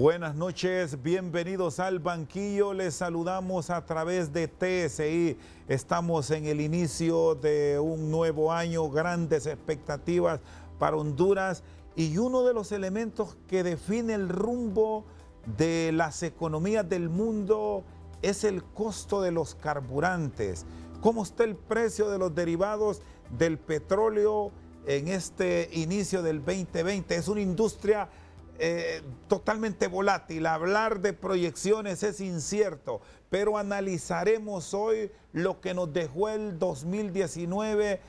Buenas noches, bienvenidos al banquillo. Les saludamos a través de TSI. Estamos en el inicio de un nuevo año, grandes expectativas para Honduras y uno de los elementos que define el rumbo de las economías del mundo es el costo de los carburantes. ¿Cómo está el precio de los derivados del petróleo en este inicio del 2020? Es una industria eh, totalmente volátil, hablar de proyecciones es incierto, pero analizaremos hoy lo que nos dejó el 2019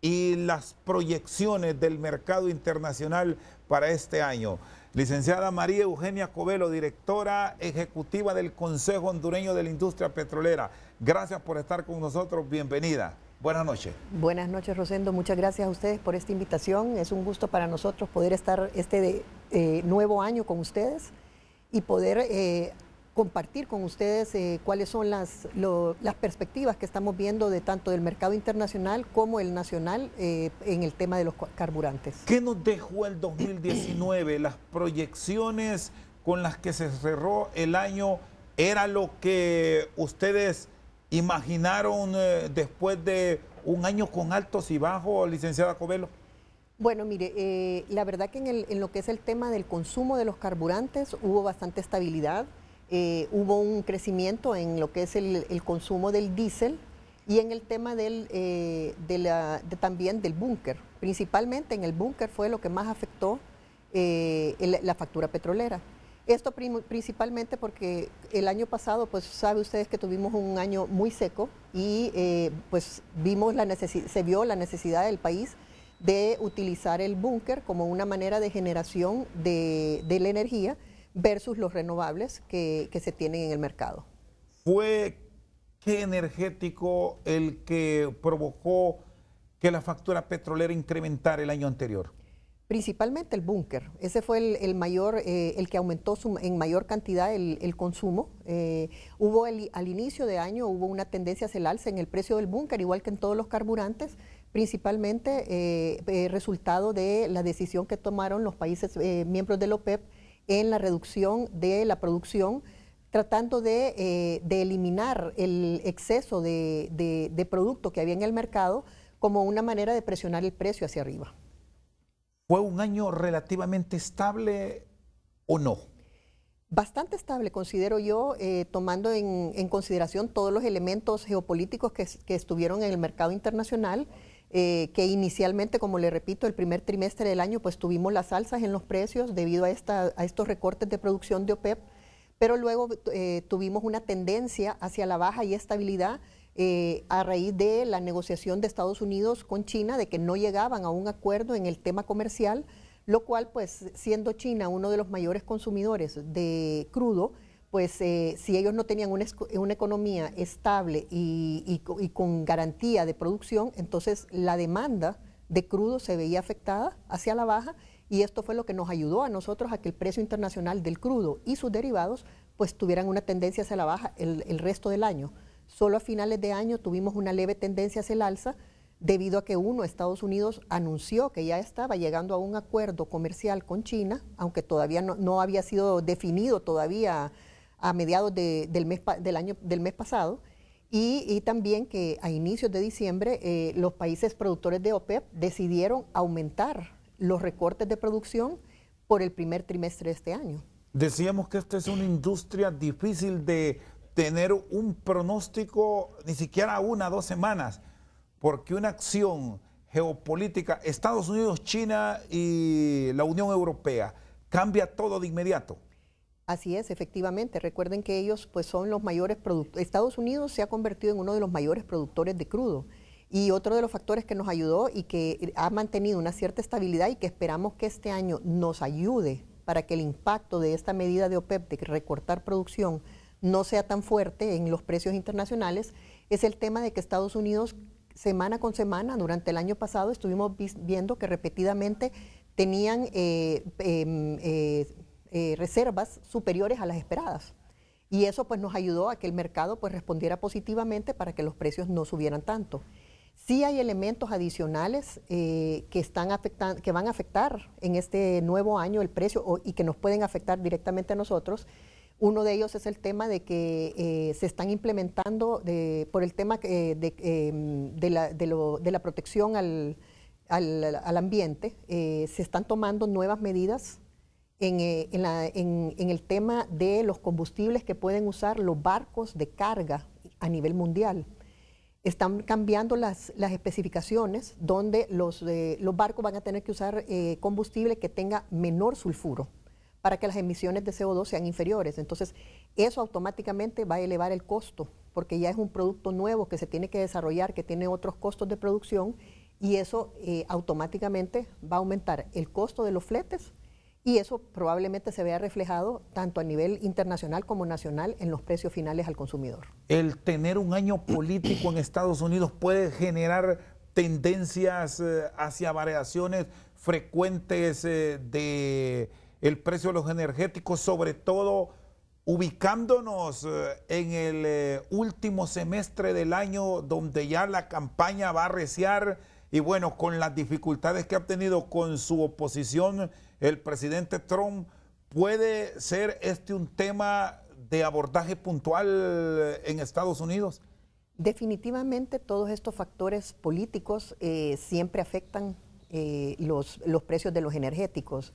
y las proyecciones del mercado internacional para este año. Licenciada María Eugenia Covelo, directora ejecutiva del Consejo Hondureño de la Industria Petrolera, gracias por estar con nosotros, bienvenida. Buenas noches. Buenas noches, Rosendo. Muchas gracias a ustedes por esta invitación. Es un gusto para nosotros poder estar este eh, nuevo año con ustedes y poder eh, compartir con ustedes eh, cuáles son las, las perspectivas que estamos viendo de tanto del mercado internacional como el nacional en el tema de los carburantes. ¿Qué nos dejó el 2019? las proyecciones con las que se cerró el año, ¿era lo que ustedes imaginaron eh, después de un año con altos y bajos, licenciada Covelo? Bueno, mire, eh, la verdad que en, lo que es el tema del consumo de los carburantes hubo bastante estabilidad, eh, hubo un crecimiento en lo que es el, consumo del diésel y en el tema también del búnker. Principalmente en el búnker fue lo que más afectó la factura petrolera. Esto principalmente porque el año pasado, pues sabe ustedes que tuvimos un año muy seco y eh, pues vimos la se vio la necesidad del país de utilizar el búnker como una manera de generación de, la energía versus los renovables que, que, se tienen en el mercado. ¿Fue qué energético el que provocó que la factura petrolera incrementara el año anterior? Principalmente el búnker. Ese fue el, mayor, eh, el que aumentó en mayor cantidad el, consumo. Eh, hubo al inicio de año hubo una tendencia hacia el alza en el precio del búnker, igual que en todos los carburantes, principalmente eh, resultado de la decisión que tomaron los países miembros de OPEP en la reducción de la producción, tratando de, eliminar el exceso de, de producto que había en el mercado como una manera de presionar el precio hacia arriba. ¿Fue un año relativamente estable o no? Bastante estable, considero yo, eh, tomando en, consideración todos los elementos geopolíticos que, estuvieron en el mercado internacional. Eh, que inicialmente, como le repito, el primer trimestre del año, pues tuvimos las alzas en los precios debido a, esta, estos recortes de producción de OPEP, e pero luego eh, tuvimos una tendencia hacia la baja y estabilidad eh, a raíz de la negociación de Estados Unidos con China, de que no llegaban a un acuerdo en el tema comercial, lo cual, pues siendo China uno de los mayores consumidores de crudo, pues eh, si ellos no tenían una, economía estable y, con garantía de producción, entonces la demanda de crudo se veía afectada hacia la baja y esto fue lo que nos ayudó a nosotros a que el precio internacional del crudo y sus derivados pues tuvieran una tendencia hacia la baja el resto del año. Solo a finales de año tuvimos una leve tendencia hacia el alza debido a que uno, Estados Unidos anunció que ya estaba llegando a un acuerdo comercial con China, aunque todavía no, había sido definido todavía a mediados del, mes, del, año, del mes pasado. Y, también que a inicios de diciembre eh, los países productores de OPEP e decidieron aumentar los recortes de producción por el primer trimestre de este año. Decíamos que esta es una industria difícil de tener un pronóstico ni siquiera una, dos semanas, porque una acción geopolítica, Estados Unidos, China y la Unión Europea, cambia todo de inmediato. Así es, efectivamente. Recuerden que ellos pues, son los mayores productores. Estados Unidos se ha convertido en uno de los mayores productores de crudo. Y otro de los factores que nos ayudó y que ha mantenido una cierta estabilidad y que esperamos que este año nos ayude para que el impacto de esta medida de OPEP de recortar producción no sea tan fuerte en los precios internacionales es el tema de que Estados Unidos semana con semana, durante el año pasado, estuvimos viendo que repetidamente tenían eh, em, eh, eh, reservas superiores a las esperadas. Y eso pues nos ayudó a que el mercado pues respondiera positivamente para que los precios no subieran tanto. Sí hay elementos adicionales que, están que van a afectar en este nuevo año el precio y que nos pueden afectar directamente a nosotros uno de ellos es el tema de que eh, se están implementando por el tema eh, em, de, la, protección al, ambiente, eh, se están tomando nuevas medidas en, el tema de los combustibles que pueden usar los barcos de carga a nivel mundial están cambiando las, especificaciones donde los, barcos van a tener que usar combustible que tenga menor sulfuro para que las emisiones de CO2 sean inferiores. Entonces, eso automáticamente va a elevar el costo, porque ya es un producto nuevo que se tiene que desarrollar, que tiene otros costos de producción, y eso eh, automáticamente va a aumentar el costo de los fletes y eso probablemente se vea reflejado tanto a nivel internacional como nacional en los precios finales al consumidor. ¿El tener un año político en Estados Unidos puede generar tendencias eh, hacia variaciones frecuentes eh, de el precio de los energéticos, sobre todo ubicándonos eh, en el eh, último semestre del año donde ya la campaña va a reciar y bueno, con las dificultades que ha tenido con su oposición el presidente Trump, ¿puede ser este un tema de abordaje puntual eh, en Estados Unidos? Definitivamente todos estos factores políticos siempre afectan los, los precios de los energéticos.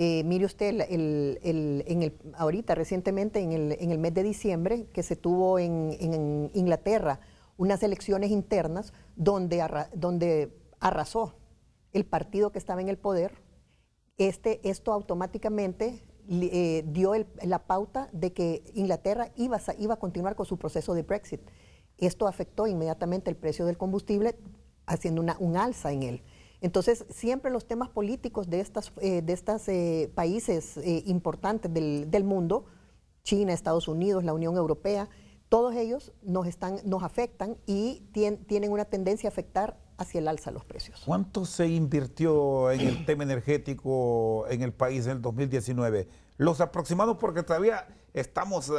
Eh, mire usted, el, ahorita recientemente, en, en el, mes de diciembre, que se tuvo en, Inglaterra unas elecciones internas donde, donde, arrasó el partido que estaba en el poder, este, esto automáticamente eh, dio la pauta de que Inglaterra iba, iba a continuar con su proceso de Brexit. Esto afectó inmediatamente el precio del combustible, haciendo una, un alza en él. Entonces, siempre los temas políticos de estos eh, de estas, eh, países eh, importantes del, mundo, China, Estados Unidos, la Unión Europea, todos ellos nos, están, nos afectan y tienen una tendencia a afectar hacia el alza los precios. ¿Cuánto se invirtió en el tema energético en el país en el 2019? Los aproximados, porque todavía estamos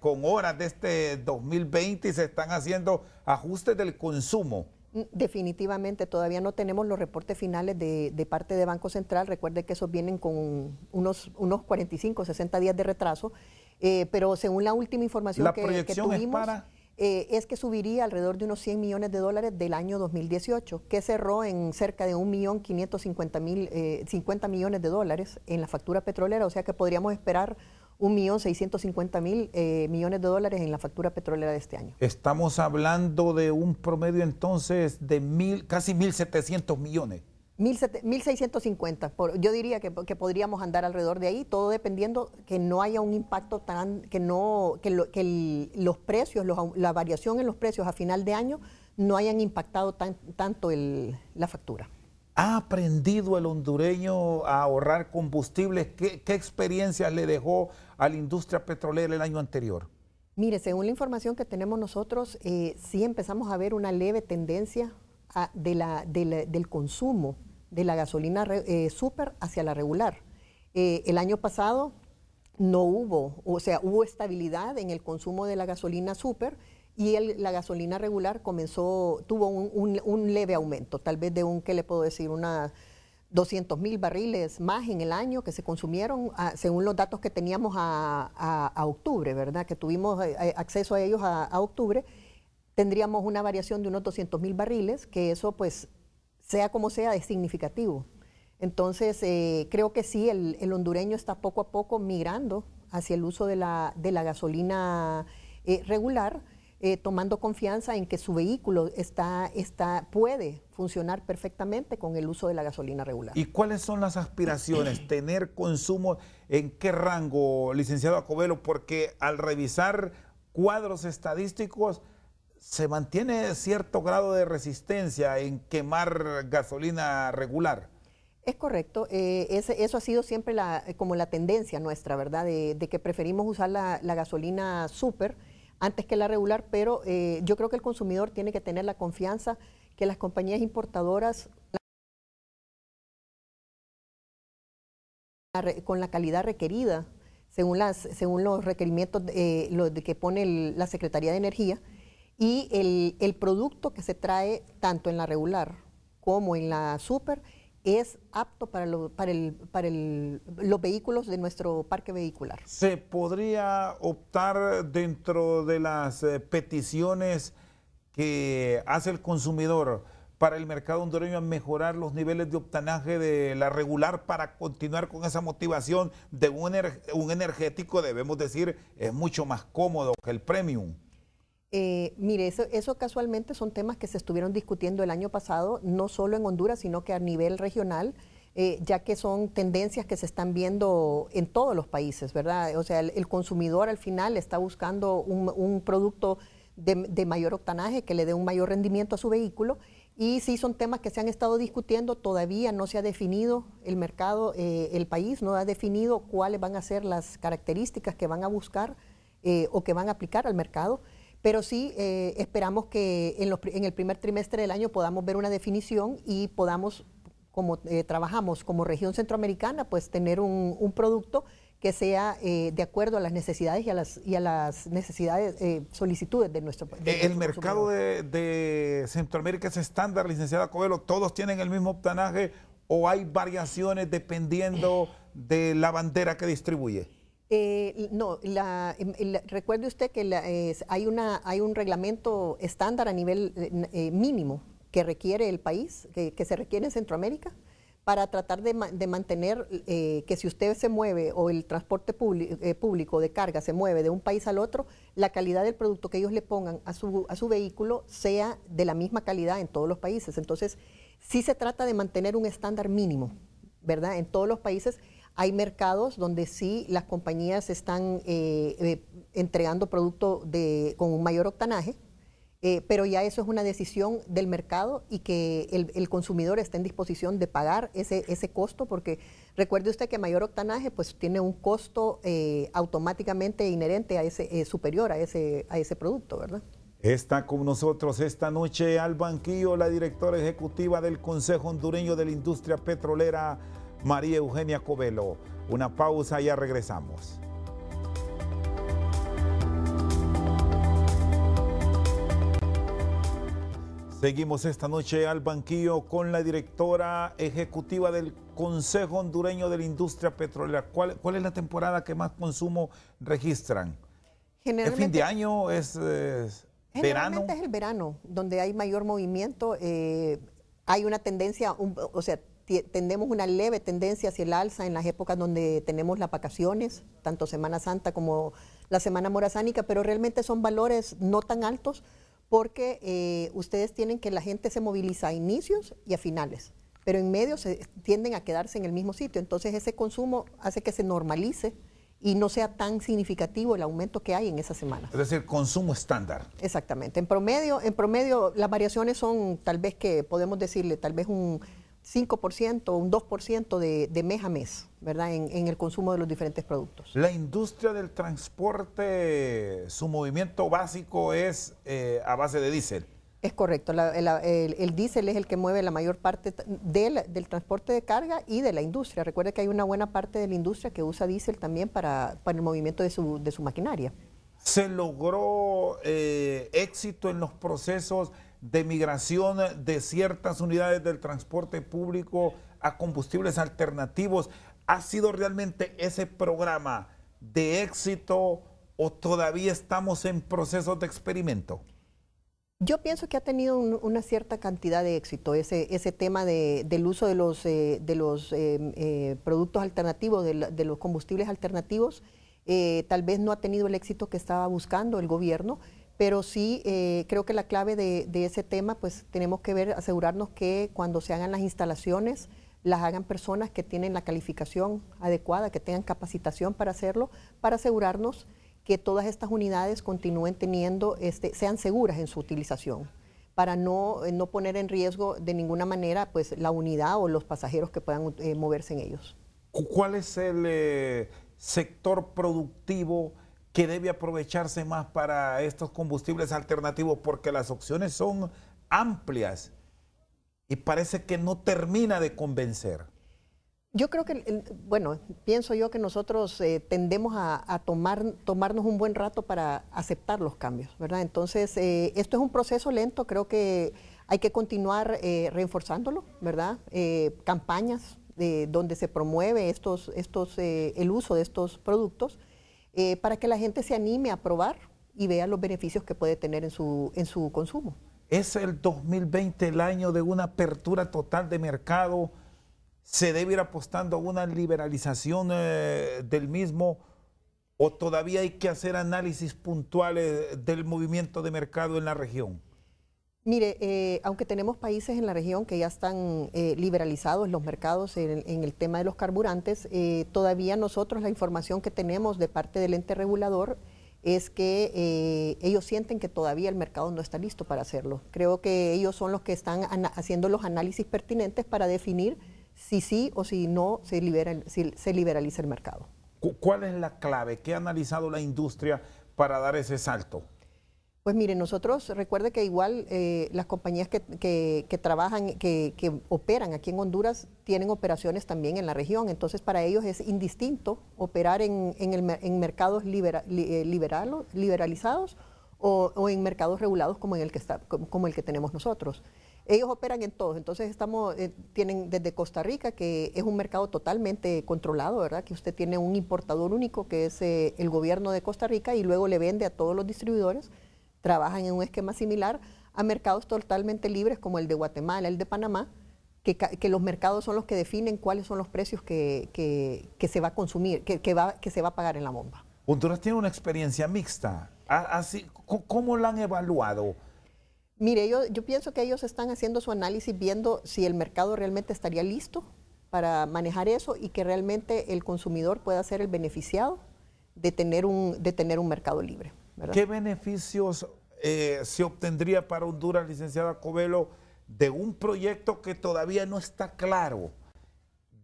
con horas de este 2020 y se están haciendo ajustes del consumo. Definitivamente, todavía no tenemos los reportes finales de, parte de Banco Central. Recuerde que esos vienen con unos, unos 45, 60 días de retraso. Eh, pero según la última información que, tuvimos, eh, es, que subiría alrededor de unos 100 millones de dólares del año 2018, que cerró en cerca de 1.550.000 eh, 50 millones de dólares en la factura petrolera. O sea que podríamos esperar 1.650.000 eh, millones de dólares en la factura petrolera de este año. Estamos hablando de un promedio entonces de mil, casi 1.700 millones. 1.650, yo diría que, podríamos andar alrededor de ahí, todo dependiendo que no haya un impacto tan, que no, que, los precios, la variación en los precios a final de año no hayan impactado tan, tanto el, la factura. ¿Ha aprendido el hondureño a ahorrar combustibles? ¿Qué, experiencia experiencias le dejó a la industria petrolera el año anterior? Mire, según la información que tenemos nosotros, eh, sí empezamos a ver una leve tendencia del consumo de la gasolina eh, súper hacia la regular. Eh, el año pasado no hubo, o sea, hubo estabilidad en el consumo de la gasolina súper y la gasolina regular comenzó, tuvo un, leve aumento, tal vez de un, que le puedo decir? Una 200 mil barriles más en el año que se consumieron, ah, según los datos que teníamos a, octubre, ¿verdad? Que tuvimos eh, eh, acceso a ellos a, octubre, tendríamos una variación de unos 200 mil barriles, que eso pues, sea como sea, es significativo. Entonces, eh, creo que sí, el, hondureño está poco a poco migrando hacia el uso de la, de la gasolina regular eh, tomando confianza en que su vehículo está, está, puede funcionar perfectamente con el uso de la gasolina regular. ¿Y cuáles son las aspiraciones? ¿Tener consumo en qué rango, licenciado Acobelo? Porque al revisar cuadros estadísticos se mantiene cierto grado de resistencia en quemar gasolina regular. Es correcto, eh, eso ha sido siempre la, como la tendencia nuestra, ¿verdad? De, que preferimos usar la, la gasolina súper antes que la regular, pero eh, yo creo que el consumidor tiene que tener la confianza que las compañías importadoras con la calidad requerida, según, los requerimientos eh, que pone la Secretaría de Energía, y el, el producto que se trae tanto en la regular como en la super es apto para, para, los vehículos de nuestro parque vehicular. ¿Se podría optar dentro de las eh, peticiones que hace el consumidor para el mercado hondureño a mejorar los niveles de octanaje de la regular para continuar con esa motivación de un, un energético, debemos decir, es mucho más cómodo que el premium? Eh, mire, eso, casualmente son temas que se estuvieron discutiendo el año pasado, no solo en Honduras, sino que a nivel regional, eh, ya que son tendencias que se están viendo en todos los países, ¿verdad? O sea, el, consumidor al final está buscando un, producto de, mayor octanaje que le dé un mayor rendimiento a su vehículo. Y sí son temas que se han estado discutiendo, todavía no se ha definido el mercado, eh, el país no ha definido cuáles van a ser las características que van a buscar o que van a aplicar al mercado pero sí eh, esperamos que en, el primer trimestre del año podamos ver una definición y podamos, como eh, trabajamos como región centroamericana, pues tener un, producto que sea eh, de acuerdo a las necesidades y a las, y a las necesidades, solicitudes de nuestro país. ¿El mercado de, Centroamérica es estándar, licenciada Coelho? ¿Todos tienen el mismo octanaje o hay variaciones dependiendo de la bandera que distribuye? Eh, no, la, em, recuerde usted que hay, una, hay un reglamento estándar a nivel eh, eh, mínimo que requiere el país, que, se requiere en Centroamérica, para tratar de, mantener que si usted se mueve o el transporte público de carga se mueve de un país al otro, la calidad del producto que ellos le pongan a su, a su vehículo sea de la misma calidad en todos los países. Entonces, sí se trata de mantener un estándar mínimo, ¿verdad? En todos los países hay mercados donde sí las compañías están eh, eh, entregando producto con un mayor octanaje, eh, pero ya eso es una decisión del mercado y que el, consumidor esté en disposición de pagar ese, ese, costo, porque recuerde usted que mayor octanaje pues tiene un costo automáticamente inherente a ese, superior a ese, a ese producto, ¿verdad? Está con nosotros esta noche al banquillo la directora ejecutiva del Consejo Hondureño de la Industria Petrolera. María Eugenia Covelo. Una pausa, ya regresamos. Seguimos esta noche al banquillo con la directora ejecutiva del Consejo Hondureño de la Industria Petrolera. ¿Cuál, es la temporada que más consumo registran? ¿Es fin de año? Eh, ¿Es, verano? generalmente es el verano, donde hay mayor movimiento. Eh, hay una tendencia, o sea, tendemos una leve tendencia hacia el alza en las épocas donde tenemos las vacaciones, tanto Semana Santa como la Semana Morasánica pero realmente son valores no tan altos porque eh, ustedes tienen que la gente se moviliza a inicios y a finales, pero en medio se tienden a quedarse en el mismo sitio, entonces ese consumo hace que se normalice y no sea tan significativo el aumento que hay en esa semana. Es decir, consumo estándar. Exactamente. En promedio, en promedio las variaciones son tal vez que podemos decirle tal vez un 5%, un 2% de, mes a mes, ¿verdad? En, el consumo de los diferentes productos. La industria del transporte, su movimiento básico es eh, a base de diésel. Es correcto, el, diésel es el que mueve la mayor parte del, transporte de carga y de la industria. Recuerde que hay una buena parte de la industria que usa diésel también para, el movimiento de su, maquinaria. ¿Se logró eh, éxito en los procesos de migración de ciertas unidades del transporte público a combustibles alternativos. ¿Ha sido realmente ese programa de éxito o todavía estamos en proceso de experimento? Yo pienso que ha tenido una cierta cantidad de éxito ese, ese tema del uso de los, eh, de los eh, eh, productos alternativos, de, los combustibles alternativos. tal vez no ha tenido el éxito que estaba buscando el gobierno, pero sí eh, creo que la clave de, ese tema, pues tenemos que ver, asegurarnos que cuando se hagan las instalaciones, las hagan personas que tienen la calificación adecuada, que tengan capacitación para hacerlo, para asegurarnos que todas estas unidades continúen teniendo, este, sean seguras en su utilización, para eh, no, poner en riesgo de ninguna manera pues, la unidad o los pasajeros que puedan eh, moverse en ellos. ¿Cuál es el sector productivo? que debe aprovecharse más para estos combustibles alternativos porque las opciones son amplias y parece que no termina de convencer. Yo creo que, bueno, pienso yo que nosotros eh, tendemos a, tomar, tomarnos un buen rato para aceptar los cambios, ¿verdad? Entonces, eh, esto es un proceso lento, creo que hay que continuar eh, reforzándolo, ¿verdad? Eh, campañas donde se promueve estos, estos, el uso de estos productos. Eh, para que la gente se anime a probar y vea los beneficios que puede tener en su, su consumo. ¿Es el 2020 el año de una apertura total de mercado? ¿Se debe ir apostando a una liberalización eh, del mismo? ¿O todavía hay que hacer análisis puntuales eh, del movimiento de mercado en la región? Mire, eh, aunque tenemos países en la región que ya están eh, liberalizados los mercados en, el tema de los carburantes, eh, todavía nosotros la información que tenemos de parte del ente regulador es que ellos sienten que todavía el mercado no está listo para hacerlo. Creo que ellos son los que están haciendo los análisis pertinentes para definir si sí o si no se, se liberaliza el mercado. ¿Cuál es la clave? ¿Qué ha analizado la industria para dar ese salto? Pues miren, nosotros recuerde que igual eh, las compañías que, trabajan, que, que, operan aquí en Honduras, tienen operaciones también en la región. Entonces, para ellos es indistinto operar en, mercados eh, liberalizados o, en mercados regulados como, en el que está, como el que tenemos nosotros. Ellos operan en todos, entonces estamos, eh, tienen desde Costa Rica, que es un mercado totalmente controlado, ¿verdad? Que usted tiene un importador único, que es el gobierno de Costa Rica, y luego le vende a todos los distribuidores trabajan en un esquema similar a mercados totalmente libres como el de Guatemala, el de Panamá, que, los mercados son los que definen cuáles son los precios que, se va a consumir, que, se va a pagar en la bomba. Honduras tiene una experiencia mixta. Así, ¿Cómo la han evaluado? Mire, yo, yo pienso que ellos están haciendo su análisis viendo si el mercado realmente estaría listo para manejar eso y que realmente el consumidor pueda ser el beneficiado de tener un, de tener un mercado libre. ¿Qué beneficios eh, se obtendría para Honduras, licenciada Covelo, de un proyecto que todavía no está claro,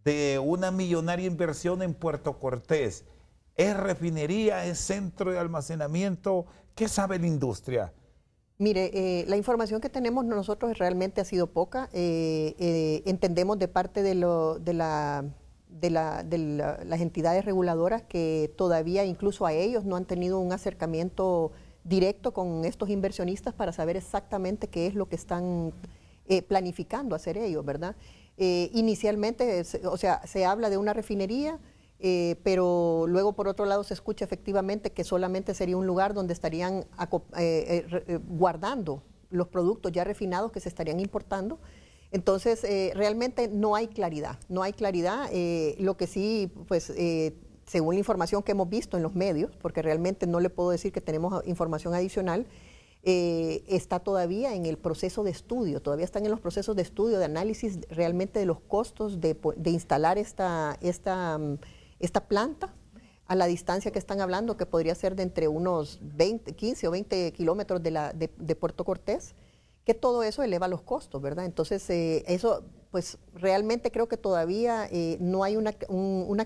de una millonaria inversión en Puerto Cortés? ¿Es refinería, es centro de almacenamiento? ¿Qué sabe la industria? Mire, eh, la información que tenemos nosotros realmente ha sido poca. Eh, entendemos de parte de la de, las entidades reguladoras que todavía incluso a ellos no han tenido un acercamiento directo con estos inversionistas para saber exactamente qué es lo que están eh, planificando hacer ellos, ¿verdad? Eh, inicialmente, o sea, se habla de una refinería, eh, pero luego por otro lado se escucha efectivamente que solamente sería un lugar donde estarían guardando los productos ya refinados que se estarían importando entonces, eh, realmente no hay claridad, no hay claridad. Eh, lo que sí, pues, eh, según la información que hemos visto en los medios, porque realmente no le puedo decir que tenemos información adicional, está todavía en el proceso de estudio, todavía están en los procesos de estudio, de análisis realmente de los costos de, instalar mm, esta, planta a la distancia que están hablando, que podría ser de entre unos 15 o 20 kilómetros de Puerto Cortés que todo eso eleva los costos, ¿verdad? Entonces, eh, eso, pues realmente creo que todavía eh, no hay una,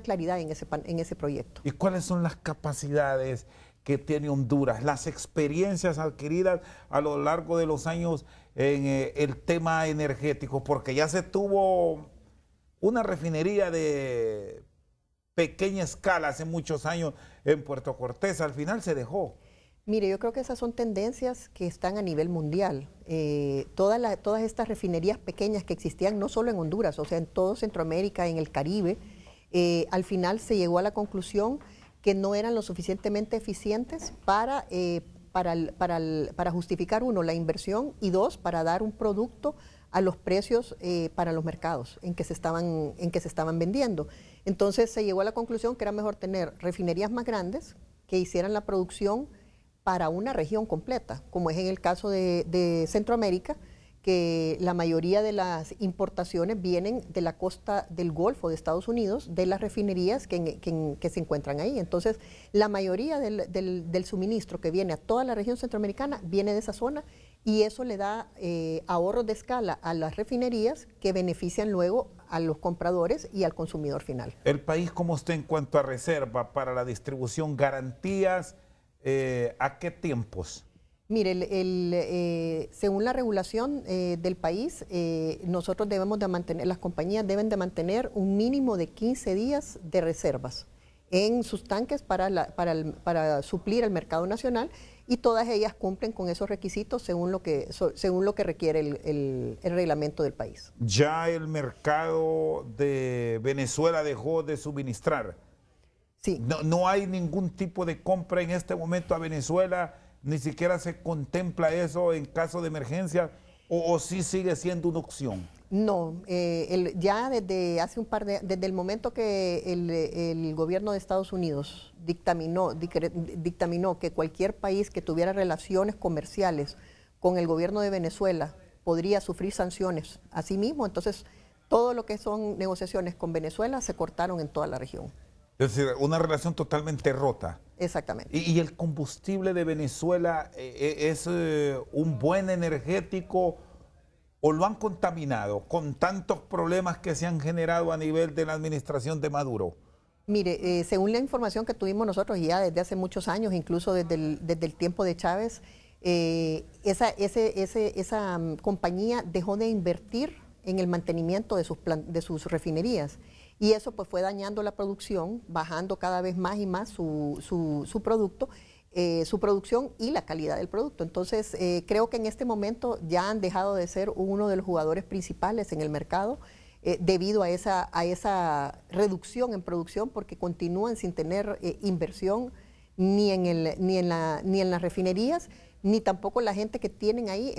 claridad en ese, en ese proyecto. ¿Y cuáles son las capacidades que tiene Honduras, las experiencias adquiridas a lo largo de los años en eh, el tema energético? Porque ya se tuvo una refinería de pequeña escala hace muchos años en Puerto Cortés, al final se dejó. Mire, yo creo que esas son tendencias que están a nivel mundial. Eh, todas estas refinerías pequeñas que existían no solo en Honduras, o sea, en todo Centroamérica, en el Caribe, eh, al final se llegó a la conclusión que no eran lo suficientemente eficientes para, eh, justificar, uno, la inversión y dos, para dar un producto a los precios para los mercados en que, se estaban, en que se estaban vendiendo. Entonces se llegó a la conclusión que era mejor tener refinerías más grandes que hicieran la producción para una región completa, como es en el caso de, Centroamérica, que la mayoría de las importaciones vienen de la costa del Golfo de Estados Unidos, de las refinerías que, se encuentran ahí. Entonces, la mayoría del, suministro que viene a toda la región centroamericana viene de esa zona y eso le da eh, ahorros de escala a las refinerías que benefician luego a los compradores y al consumidor final. ¿El país cómo está en cuanto a reserva para la distribución, garantías? Eh, ¿a qué tiempos? Mire, eh, según la regulación eh, del país, nosotros debemos de mantener, las compañías deben de mantener un mínimo de 15 días de reservas en sus tanques para, suplir el mercado nacional y todas ellas cumplen con esos requisitos según lo que, según lo que requiere el, reglamento del país. Ya el mercado de Venezuela dejó de suministrar no, hay ningún tipo de compra en este momento a Venezuela, ni siquiera se contempla eso en caso de emergencia, o, si sí sigue siendo una opción. No, eh, ya desde hace un par desde el momento que el, gobierno de Estados Unidos dictaminó, dictaminó que cualquier país que tuviera relaciones comerciales con el gobierno de Venezuela podría sufrir sanciones a sí mismo, entonces todo lo que son negociaciones con Venezuela se cortaron en toda la región. Es decir, una relación totalmente rota. Exactamente. ¿Y, el combustible de Venezuela eh, eh, es eh, un buen energético o lo han contaminado con tantos problemas que se han generado a nivel de la administración de Maduro? Mire, según la información que tuvimos nosotros ya desde hace muchos años, incluso desde el, tiempo de Chávez, esa, esa mm, compañía dejó de invertir en el mantenimiento de sus, de sus refinerías y eso pues fue dañando la producción, bajando cada vez más y más su, su, producto. Eh, su producción y la calidad del producto. Entonces, eh, creo que en este momento ya han dejado de ser uno de los jugadores principales en el mercado eh, debido a esa, a esa reducción en producción porque continúan sin tener inversión ni en, ni, ni en las refinerías, ni tampoco la gente que tienen ahí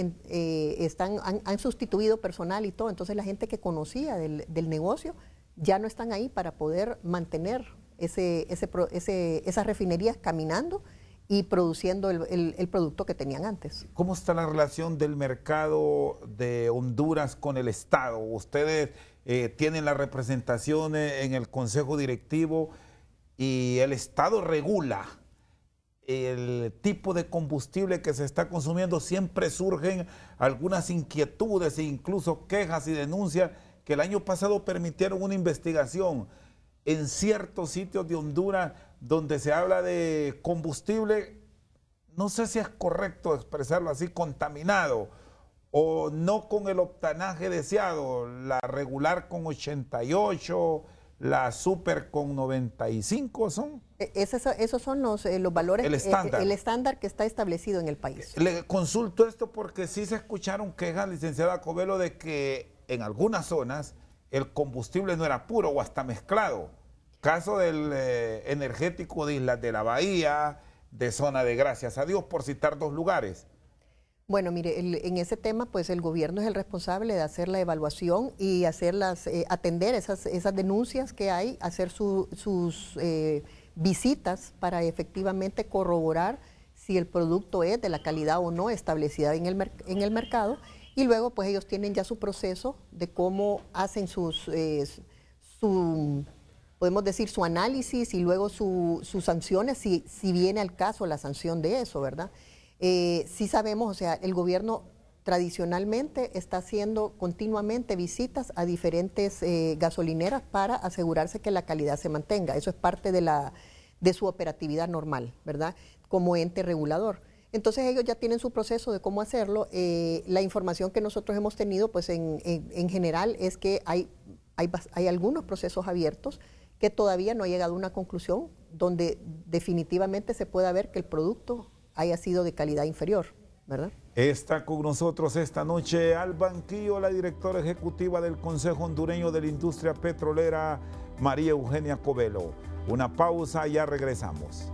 están, han, sustituido personal y todo. Entonces, la gente que conocía del negocio ya no están ahí para poder mantener ese, ese, esas refinerías caminando y produciendo el, producto que tenían antes. ¿Cómo está la relación del mercado de Honduras con el Estado? Ustedes eh, tienen las representaciones eh, en el Consejo Directivo y el Estado regula el tipo de combustible que se está consumiendo. Siempre surgen algunas inquietudes e incluso quejas y denuncias que el año pasado permitieron una investigación en ciertos sitios de Honduras donde se habla de combustible, no sé si es correcto expresarlo así, contaminado o no con el octanaje deseado, la regular con 88, la super con 95 son. E, esos son los, eh, valores, eh, el estándar. que está establecido en el país. Le consulto esto porque sí se escucharon quejas, licenciada Covelo, de que en algunas zonas el combustible no era puro o hasta mezclado. Caso del eh, energético de Islas de la Bahía, de Zona de Gracias a Dios, por citar dos lugares. Bueno, mire, en ese tema, pues el gobierno es el responsable de hacer la evaluación y hacerlas, eh, atender esas, denuncias que hay, hacer sus eh, visitas para efectivamente corroborar si el producto es de la calidad o no establecida en el mercado y luego, pues ellos tienen ya su proceso de cómo hacen sus, eh, su, podemos decir, su análisis y luego su, sus sanciones, si, viene al caso la sanción de eso, ¿verdad? Eh, sí sabemos, o sea, el gobierno tradicionalmente está haciendo continuamente visitas a diferentes eh, gasolineras para asegurarse que la calidad se mantenga. Eso es parte de, la, de su operatividad normal, ¿verdad? Como ente regulador. Entonces ellos ya tienen su proceso de cómo hacerlo. Eh, la información que nosotros hemos tenido, pues en, general, es que hay, hay, algunos procesos abiertos que todavía no ha llegado a una conclusión donde definitivamente se pueda ver que el producto haya sido de calidad inferior, ¿verdad? Está con nosotros esta noche al banquillo la directora ejecutiva del Consejo Hondureño de la Industria Petrolera, María Eugenia Covelo. Una pausa, ya regresamos.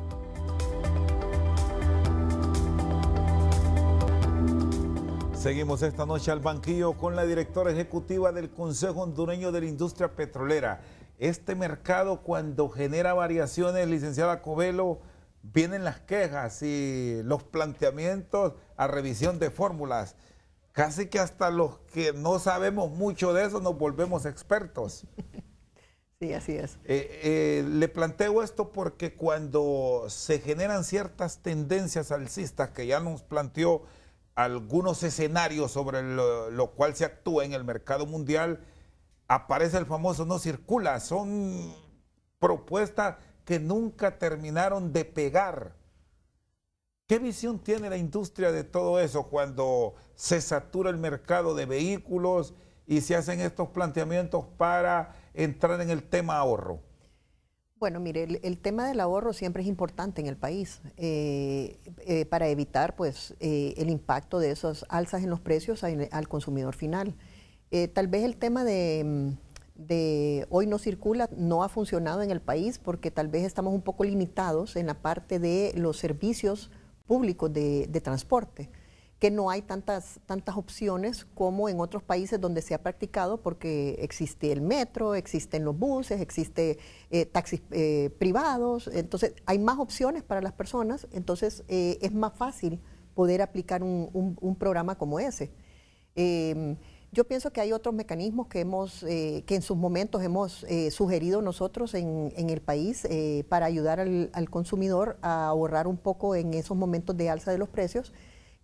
Seguimos esta noche al banquillo con la directora ejecutiva del Consejo Hondureño de la Industria Petrolera. Este mercado cuando genera variaciones, licenciada Covelo, vienen las quejas y los planteamientos a revisión de fórmulas. Casi que hasta los que no sabemos mucho de eso nos volvemos expertos. Sí, así es. Eh, eh, le planteo esto porque cuando se generan ciertas tendencias alcistas que ya nos planteó algunos escenarios sobre lo, cuales cual se actúa en el mercado mundial, aparece el famoso no circula. Son propuestas que nunca terminaron de pegar. ¿Qué visión tiene la industria de todo eso cuando se satura el mercado de vehículos y se hacen estos planteamientos para entrar en el tema ahorro? Bueno, mire, el, tema del ahorro siempre es importante en el país eh, eh, para evitar pues, eh, el impacto de esas alzas en los precios al, consumidor final. tal vez el tema mm, de, hoy no circula no ha funcionado en el país porque tal vez estamos un poco limitados en la parte de los servicios públicos de transporte que no hay tantas, tantas opciones como en otros países donde se ha practicado, porque existe el metro, existen los buses, existe eh, taxis eh, privados, entonces hay más opciones para las personas, entonces eh, es más fácil poder aplicar un, programa como ese. Em, yo pienso que hay otros mecanismos que hemos, que en sus momentos hemos sugerido nosotros en, el país para ayudar al consumidor a ahorrar un poco en esos momentos de alza de los precios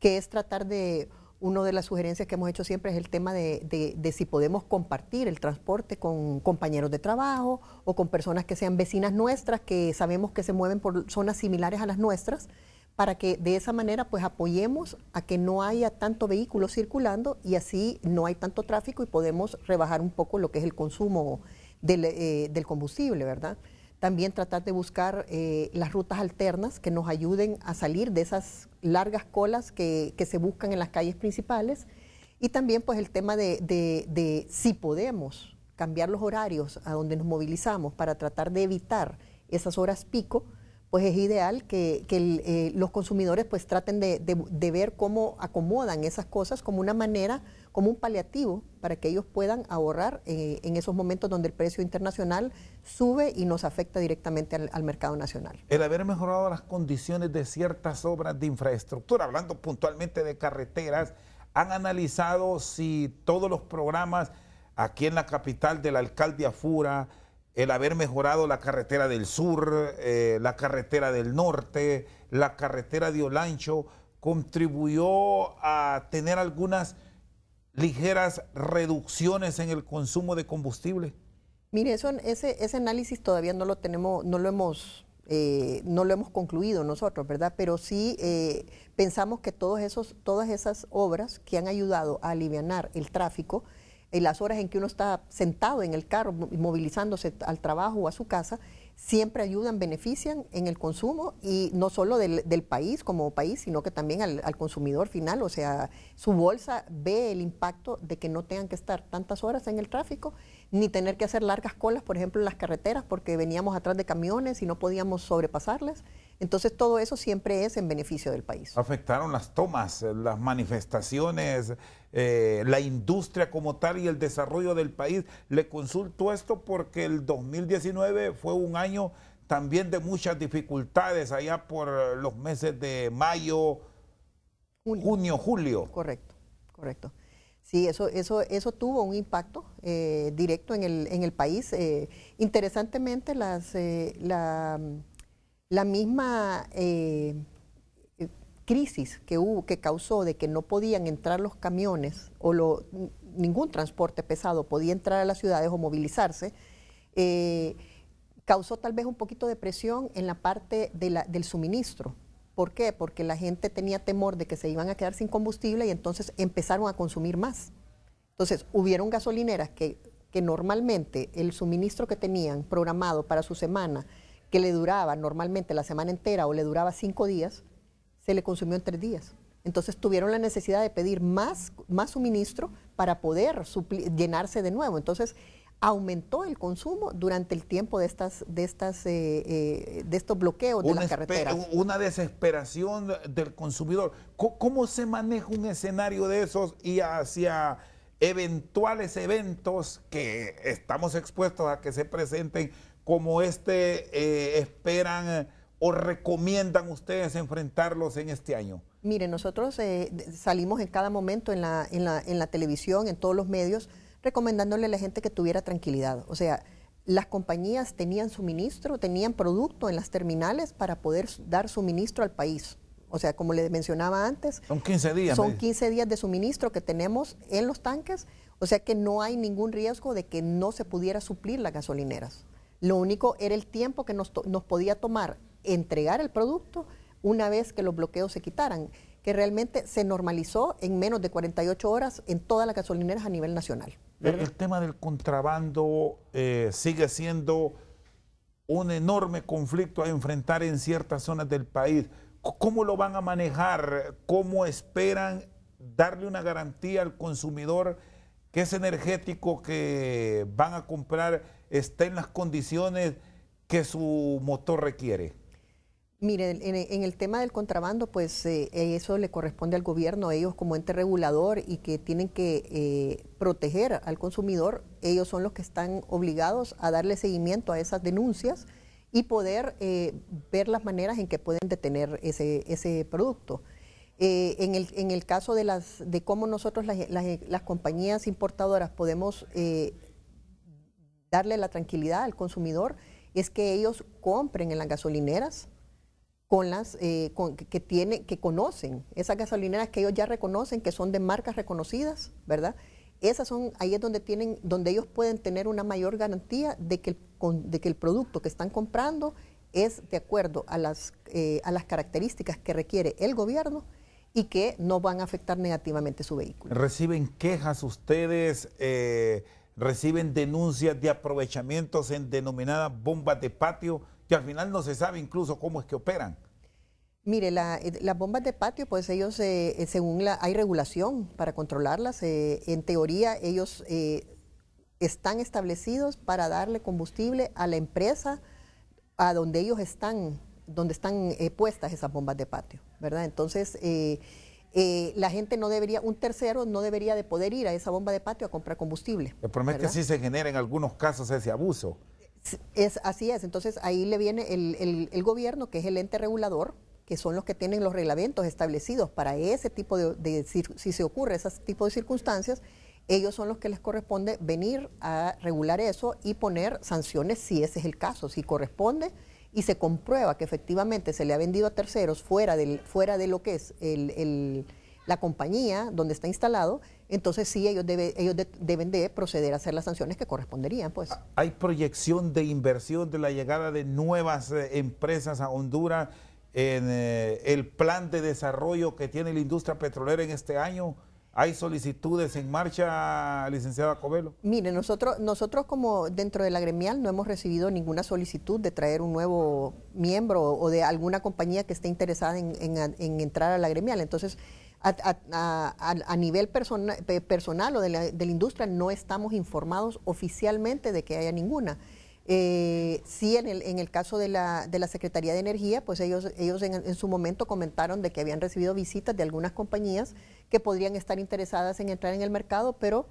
que es tratar de, una de las sugerencias que hemos hecho siempre es el tema de, si podemos compartir el transporte con compañeros de trabajo o con personas que sean vecinas nuestras, que sabemos que se mueven por zonas similares a las nuestras, para que de esa manera pues apoyemos a que no haya tanto vehículo circulando y así no hay tanto tráfico y podemos rebajar un poco lo que es el consumo del, eh, del combustible, ¿verdad? También tratar de buscar eh, las rutas alternas que nos ayuden a salir de esas largas colas que, se buscan en las calles principales. Y también pues el tema de, si podemos cambiar los horarios a donde nos movilizamos para tratar de evitar esas horas pico, pues es ideal que, eh, los consumidores pues traten de, ver cómo acomodan esas cosas como una manera como un paliativo para que ellos puedan ahorrar eh, en esos momentos donde el precio internacional sube y nos afecta directamente al, mercado nacional. El haber mejorado las condiciones de ciertas obras de infraestructura, hablando puntualmente de carreteras, han analizado si todos los programas aquí en la capital del Alcaldía Fura, el haber mejorado la carretera del sur, eh, la carretera del norte, la carretera de Olancho, contribuyó a tener algunas ligeras reducciones en el consumo de combustible? Mire, eso, ese, ese análisis todavía no lo tenemos, no lo hemos eh, no lo hemos concluido nosotros, ¿verdad? Pero sí eh, pensamos que todos esos, todas esas obras que han ayudado a aliviar el tráfico, en eh, las horas en que uno está sentado en el carro, movilizándose al trabajo o a su casa, siempre ayudan, benefician en el consumo y no solo del, del país como país, sino que también al, al, consumidor final, o sea, su bolsa ve el impacto de que no tengan que estar tantas horas en el tráfico, ni tener que hacer largas colas, por ejemplo, en las carreteras, porque veníamos atrás de camiones y no podíamos sobrepasarlas. Entonces todo eso siempre es en beneficio del país. Afectaron las tomas, las manifestaciones eh, la industria como tal y el desarrollo del país. Le consulto esto porque el 2019 fue un año también de muchas dificultades allá por los meses de mayo, junio, julio. Correcto, correcto. Sí, eso, eso, eso tuvo un impacto eh, directo en el, en el país. Eh, interesantemente, las, la, la, misma crisis que hubo, que causó de que no podían entrar los camiones o ningún transporte pesado podía entrar a las ciudades o movilizarse, eh, causó tal vez un poquito de presión en la parte del suministro. ¿Por qué? Porque la gente tenía temor de que se iban a quedar sin combustible y entonces empezaron a consumir más. Entonces, hubieron gasolineras que, que normalmente el suministro que tenían programado para su semana, que le duraba normalmente la semana entera o le duraba cinco días, se le consumió en tres días. Entonces tuvieron la necesidad de pedir más, más suministro para poder llenarse de nuevo. Entonces aumentó el consumo durante el tiempo de estas de eh, eh, estos bloqueos de las carreteras. Una desesperación del consumidor. ¿Cómo, se maneja un escenario de esos y hacia eventuales eventos que estamos expuestos a que se presenten como este eh, esperan o recomiendan ustedes enfrentarlos en este año? Mire, nosotros eh, salimos en cada momento en la, televisión, en todos los medios, recomendándole a la gente que tuviera tranquilidad. O sea, las compañías tenían suministro, tenían producto en las terminales para poder dar suministro al país. O sea, como les mencionaba antes, son 15 días. Son 15 días de suministro que tenemos en los tanques, o sea que no hay ningún riesgo de que no se pudiera suplir las gasolineras. Lo único era el tiempo que nos, nos podía tomar entregar el producto una vez que los bloqueos se quitaran, que realmente se normalizó en menos de 48 horas en todas las gasolineras a nivel nacional. El, tema del contrabando eh, sigue siendo un enorme conflicto a enfrentar en ciertas zonas del país. ¿Cómo lo van a manejar? ¿Cómo esperan darle una garantía al consumidor que ese energético que van a comprar está en las condiciones que su motor requiere? Mire, en, el tema del contrabando, pues eh, eh, eso le corresponde al gobierno, ellos como ente regulador y que tienen que eh, proteger al consumidor, ellos son los que están obligados a darle seguimiento a esas denuncias y poder ver las maneras en que pueden detener ese, producto. En el, caso de, de cómo nosotros las compañías importadoras podemos darle la tranquilidad al consumidor, es que ellos compren en las gasolineras con las eh, que tiene, que conocen, esas gasolineras que ellos ya reconocen, que son de marcas reconocidas, ¿verdad? Esas son, ahí es donde tienen, donde ellos pueden tener una mayor garantía de que el, producto que están comprando es de acuerdo a las, eh, a las características que requiere el gobierno y que no van a afectar negativamente su vehículo. ¿Reciben quejas ustedes? Eh, ¿Reciben denuncias de aprovechamientos en denominadas bombas de patio? que al final no se sabe incluso cómo es que operan. Mire, la, eh, las bombas de patio, pues ellos, eh, eh, según la, hay regulación para controlarlas, en teoría ellos están establecidos para darle combustible a la empresa a donde ellos están, donde están puestas esas bombas de patio, ¿verdad? Entonces, la gente no debería, un tercero no debería de poder ir a esa bomba de patio a comprar combustible. El problema es que sí se genera en algunos casos ese abuso. Es, así es, entonces ahí le viene el, el, gobierno, que es el ente regulador, que son los que tienen los reglamentos establecidos para ese tipo de, de si se ocurre ese tipo de circunstancias, ellos son los que les corresponde venir a regular eso y poner sanciones si ese es el caso, si corresponde y se comprueba que efectivamente se le ha vendido a terceros fuera, del, fuera de lo que es el, la compañía donde está instalado, entonces sí, ellos, ellos deben de proceder a hacer las sanciones que corresponderían. pues. ¿Hay proyección de inversión de la llegada de nuevas eh, empresas a Honduras en eh, el plan de desarrollo que tiene la industria petrolera en este año? ¿Hay solicitudes en marcha, licenciada Covelo? Mire, nosotros, nosotros como dentro de la gremial no hemos recibido ninguna solicitud de traer un nuevo miembro o de alguna compañía que esté interesada en, en entrar a la gremial. Entonces, a, nivel personal o de la, de industria no estamos informados oficialmente de que haya ninguna. Eh, sí, en el, en el caso de la, de la, Secretaría de Energía, pues ellos, ellos en, en, su momento comentaron de que habían recibido visitas de algunas compañías que podrían estar interesadas en entrar en el mercado, pero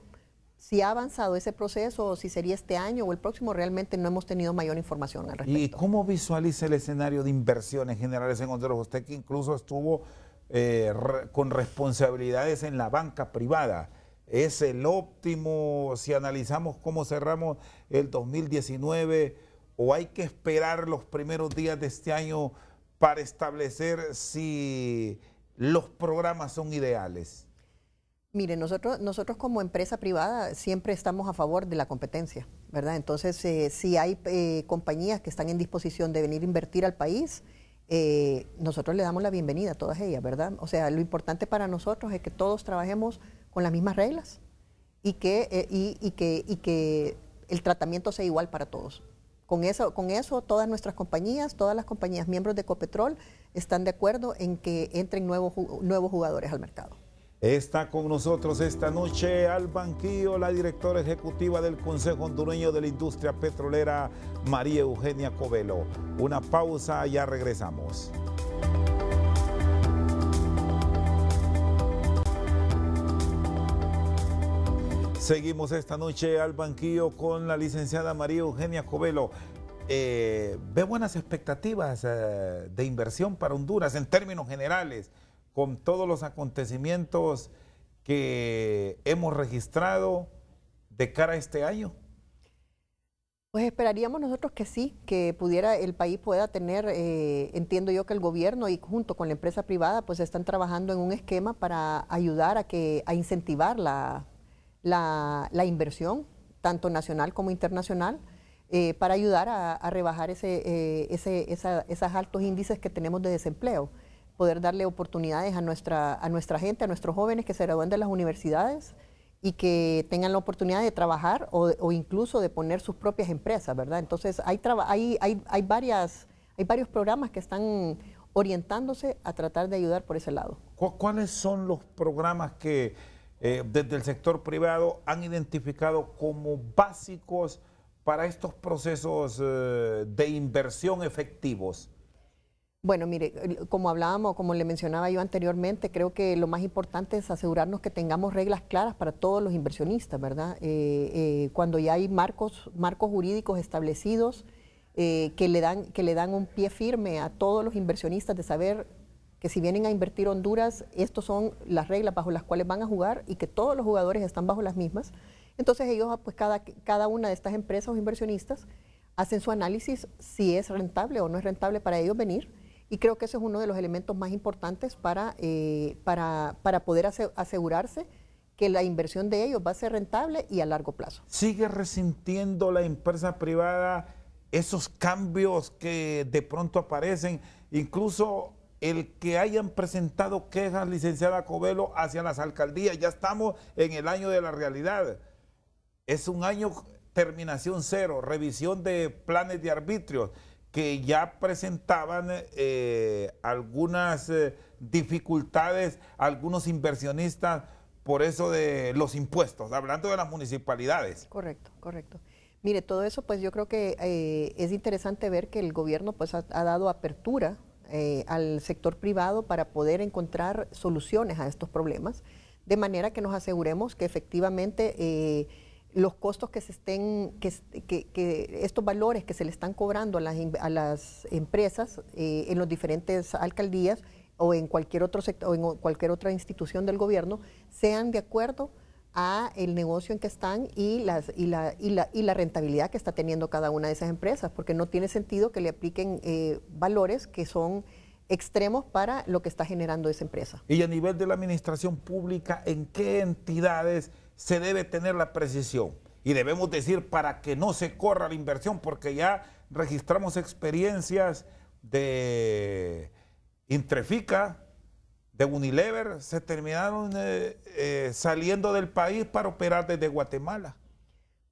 si ha avanzado ese proceso o si sería este año o el próximo, realmente no hemos tenido mayor información al respecto. ¿Y cómo visualiza el escenario de inversiones generales en Honduras? Usted que incluso estuvo eh, con responsabilidades en la banca privada. Es el óptimo si analizamos cómo cerramos el 2019 o hay que esperar los primeros días de este año para establecer si los programas son ideales. Mire, nosotros, nosotros como empresa privada siempre estamos a favor de la competencia, ¿verdad? Entonces, eh, si hay eh, compañías que están en disposición de venir a invertir al país, eh, nosotros le damos la bienvenida a todas ellas, ¿verdad? O sea, lo importante para nosotros es que todos trabajemos con las mismas reglas y que, eh, que, el tratamiento sea igual para todos. Con eso, con eso, todas nuestras compañías, todas las compañías miembros de Copetrol están de acuerdo en que entren nuevos, nuevos jugadores al mercado. Está con nosotros esta noche al banquillo la directora ejecutiva del Consejo Hondureño de la Industria Petrolera, María Eugenia Covelo. Una pausa, ya regresamos. Seguimos esta noche al banquillo con la licenciada María Eugenia Covelo. Eh, ¿Ve buenas expectativas eh, de inversión para Honduras en términos generales? con todos los acontecimientos que hemos registrado de cara a este año? Pues esperaríamos nosotros que sí, que pudiera el país pueda tener, eh, entiendo yo que el gobierno y junto con la empresa privada pues están trabajando en un esquema para ayudar a que a incentivar la, inversión, tanto nacional como internacional, eh, para ayudar a, rebajar eh, esos altos índices que tenemos de desempleo poder darle oportunidades a nuestra, a nuestra gente, a nuestros jóvenes que se gradúan de las universidades y que tengan la oportunidad de trabajar o, incluso de poner sus propias empresas, ¿verdad? Entonces hay, hay, hay, varias, hay varios programas que están orientándose a tratar de ayudar por ese lado. ¿Cuáles son los programas que eh, desde el sector privado han identificado como básicos para estos procesos eh, de inversión efectivos? Bueno, mire, como hablábamos, como le mencionaba yo anteriormente, creo que lo más importante es asegurarnos que tengamos reglas claras para todos los inversionistas, ¿verdad? Eh, eh, cuando ya hay marcos, marcos jurídicos establecidos eh, que, le dan, que le dan un pie firme a todos los inversionistas de saber que si vienen a invertir Honduras, estas son las reglas bajo las cuales van a jugar y que todos los jugadores están bajo las mismas, entonces ellos, pues cada, cada una de estas empresas o inversionistas hacen su análisis si es rentable o no es rentable para ellos venir y creo que ese es uno de los elementos más importantes para, eh, para, poder asegurarse que la inversión de ellos va a ser rentable y a largo plazo. ¿Sigue resintiendo la empresa privada esos cambios que de pronto aparecen? Incluso el que hayan presentado quejas, licenciada Covelo, hacia las alcaldías. Ya estamos en el año de la realidad. Es un año terminación cero, revisión de planes de arbitrios que ya presentaban eh, eh, algunas eh, dificultades algunos inversionistas por eso de los impuestos, hablando de las municipalidades. Correcto, correcto. Mire, todo eso pues yo creo que es interesante ver que el gobierno pues ha dado apertura al sector privado para poder encontrar soluciones a estos problemas, de manera que nos aseguremos que efectivamente los costos que se estén, que, estos valores que se le están cobrando a las, empresas eh, en las diferentes alcaldías o en cualquier otro sector, o en cualquier otra institución del gobierno, sean de acuerdo a el negocio en que están y, las, y, la, y, la, y la rentabilidad que está teniendo cada una de esas empresas, porque no tiene sentido que le apliquen eh, valores que son extremos para lo que está generando esa empresa. Y a nivel de la administración pública, ¿en qué entidades? se debe tener la precisión. Y debemos decir para que no se corra la inversión, porque ya registramos experiencias de Intrefica, de Unilever, se terminaron eh, eh, saliendo del país para operar desde Guatemala.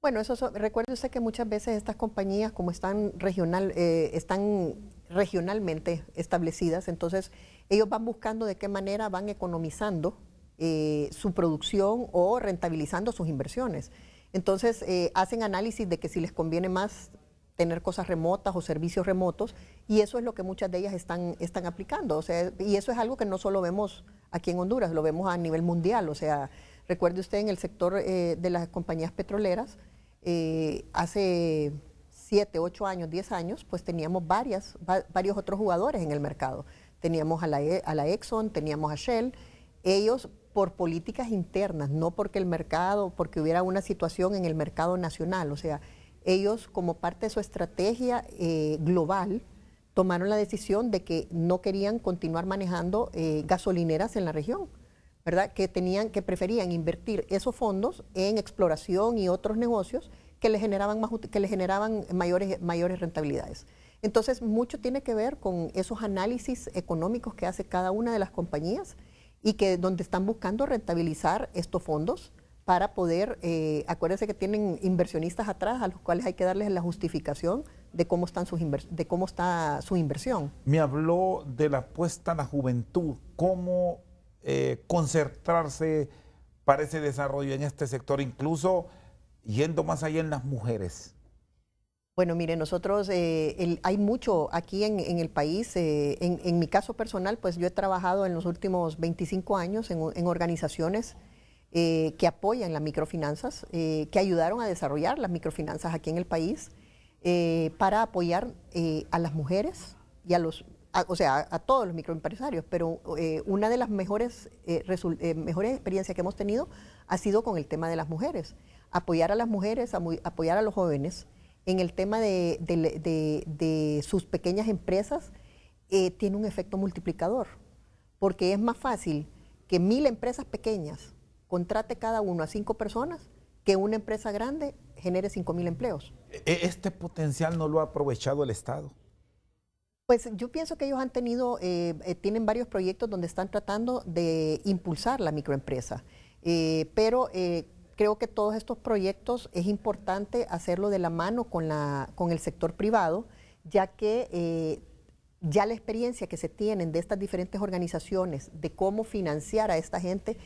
Bueno, eso recuerde usted que muchas veces estas compañías, como están regional, eh, están regionalmente establecidas, entonces ellos van buscando de qué manera van economizando eh, su producción o rentabilizando sus inversiones. Entonces, eh, hacen análisis de que si les conviene más tener cosas remotas o servicios remotos, y eso es lo que muchas de ellas están, están aplicando. O sea, y eso es algo que no solo vemos aquí en Honduras, lo vemos a nivel mundial. O sea, recuerde usted en el sector eh, de las compañías petroleras, hace siete, ocho años, 10 años, pues teníamos varias, varios otros jugadores en el mercado. Teníamos a la e, Exxon, teníamos a Shell, ellos por políticas internas, no porque el mercado, porque hubiera una situación en el mercado nacional. O sea, ellos como parte de su estrategia eh, global tomaron la decisión de que no querían continuar manejando eh, gasolineras en la región, ¿verdad? Que tenían, que preferían invertir esos fondos en exploración y otros negocios que les generaban más, que le generaban mayores, mayores rentabilidades. Entonces, mucho tiene que ver con esos análisis económicos que hace cada una de las compañías y que donde están buscando rentabilizar estos fondos para poder, eh, acuérdense que tienen inversionistas atrás a los cuales hay que darles la justificación de cómo, están sus de cómo está su inversión. Me habló de la apuesta a la juventud, cómo concertarse eh, concentrarse para ese desarrollo en este sector, incluso yendo más allá en las mujeres. Bueno, mire, nosotros eh, hay mucho aquí en, el país. Eh, en, mi caso personal, pues yo he trabajado en los últimos 25 años en, organizaciones eh, que apoyan las microfinanzas, que ayudaron a desarrollar las microfinanzas aquí en el país para apoyar a las mujeres y a los, o sea, a, todos los microempresarios. Pero una de las mejores, mejores experiencias que hemos tenido ha sido con el tema de las mujeres, apoyar a las mujeres, apoyar a los jóvenes en el tema de, sus pequeñas empresas eh, tiene un efecto multiplicador, porque es más fácil que mil empresas pequeñas contrate cada uno a cinco personas que una empresa grande genere cinco mil empleos. E, ¿Este potencial no lo ha aprovechado el Estado? Pues yo pienso que ellos han tenido, eh, eh, tienen varios proyectos donde están tratando de impulsar la microempresa, pero creo que todos estos proyectos es importante hacerlo de la mano con, la, con el sector privado, ya que eh, ya la experiencia que se tienen de estas diferentes organizaciones, de cómo financiar a esta gente,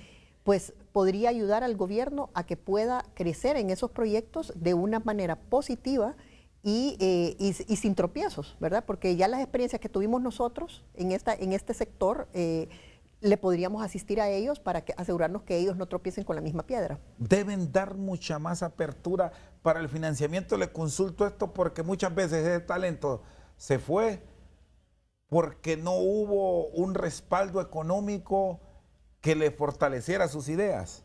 pues podría ayudar al gobierno a que pueda crecer en esos proyectos de una manera positiva y, eh, sin tropiezos, ¿verdad? Porque ya las experiencias que tuvimos nosotros en, esta, en este sector... Eh, le podríamos asistir a ellos para que, asegurarnos que ellos no tropiecen con la misma piedra. Deben dar mucha más apertura para el financiamiento. Le consulto esto porque muchas veces ese talento se fue porque no hubo un respaldo económico que le fortaleciera sus ideas.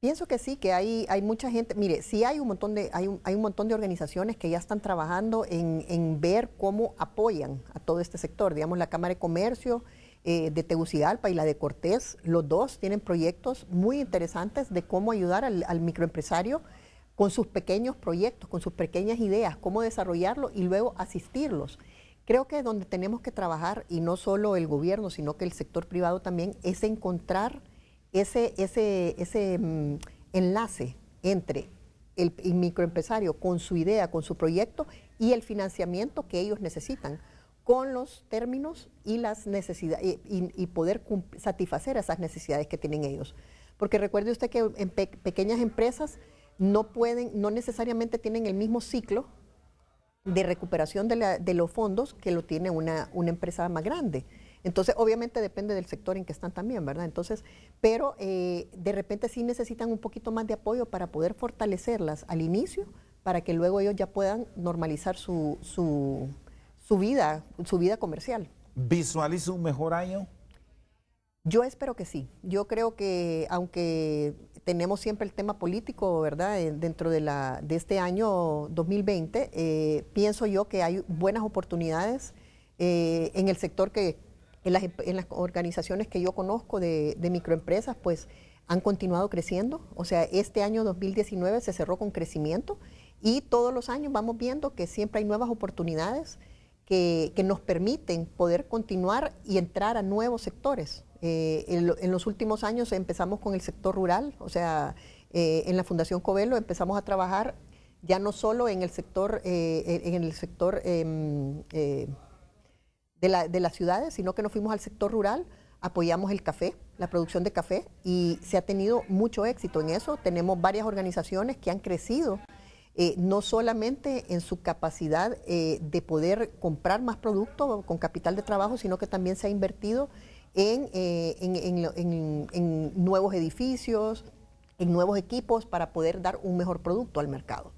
Pienso que sí, que hay, hay mucha gente, mire, sí hay un montón de, hay montón de organizaciones que ya están trabajando en, en ver cómo apoyan a todo este sector, digamos la Cámara de Comercio, eh, de Tegucigalpa y la de Cortés, los dos tienen proyectos muy interesantes de cómo ayudar al, microempresario con sus pequeños proyectos, con sus pequeñas ideas, cómo desarrollarlo y luego asistirlos. Creo que donde tenemos que trabajar, y no solo el gobierno, sino que el sector privado también, es encontrar ese, ese, mm, enlace entre el microempresario con su idea, con su proyecto y el financiamiento que ellos necesitan con los términos y las necesidades y, poder satisfacer esas necesidades que tienen ellos. Porque recuerde usted que en pequeñas empresas no pueden, no necesariamente tienen el mismo ciclo de recuperación de, los fondos que lo tiene una, una, empresa más grande. Entonces, obviamente depende del sector en que están también, ¿verdad? Entonces, pero eh, de repente sí necesitan un poquito más de apoyo para poder fortalecerlas al inicio, para que luego ellos ya puedan normalizar su su vida, su vida comercial. ¿Visualiza un mejor año? Yo espero que sí. Yo creo que aunque tenemos siempre el tema político, ¿verdad? Eh, dentro de, de este año 2020, eh, pienso yo que hay buenas oportunidades eh, en el sector que, en las, organizaciones que yo conozco de, de microempresas, pues han continuado creciendo. O sea, este año 2019 se cerró con crecimiento y todos los años vamos viendo que siempre hay nuevas oportunidades que, nos permiten poder continuar y entrar a nuevos sectores. Eh, en, los últimos años empezamos con el sector rural, o sea, eh, en la Fundación Covelo empezamos a trabajar ya no solo en el sector, eh, en el sector em, de, la, de, las ciudades, sino que nos fuimos al sector rural, apoyamos el café, la producción de café, y se ha tenido mucho éxito en eso. Tenemos varias organizaciones que han crecido eh, no solamente en su capacidad eh, de poder comprar más productos con capital de trabajo, sino que también se ha invertido eh, en, nuevos edificios, en nuevos equipos para poder dar un mejor producto al mercado.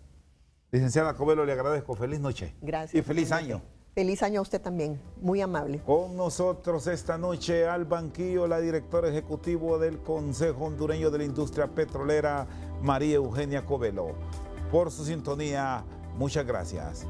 Licenciada Covelo, le agradezco. Feliz noche. Gracias. Y feliz año. Feliz año a usted también, muy amable. Con nosotros esta noche al banquillo la directora ejecutiva del Consejo Hondureño de la Industria Petrolera, María Eugenia Covelo por su sintonía. Muchas gracias.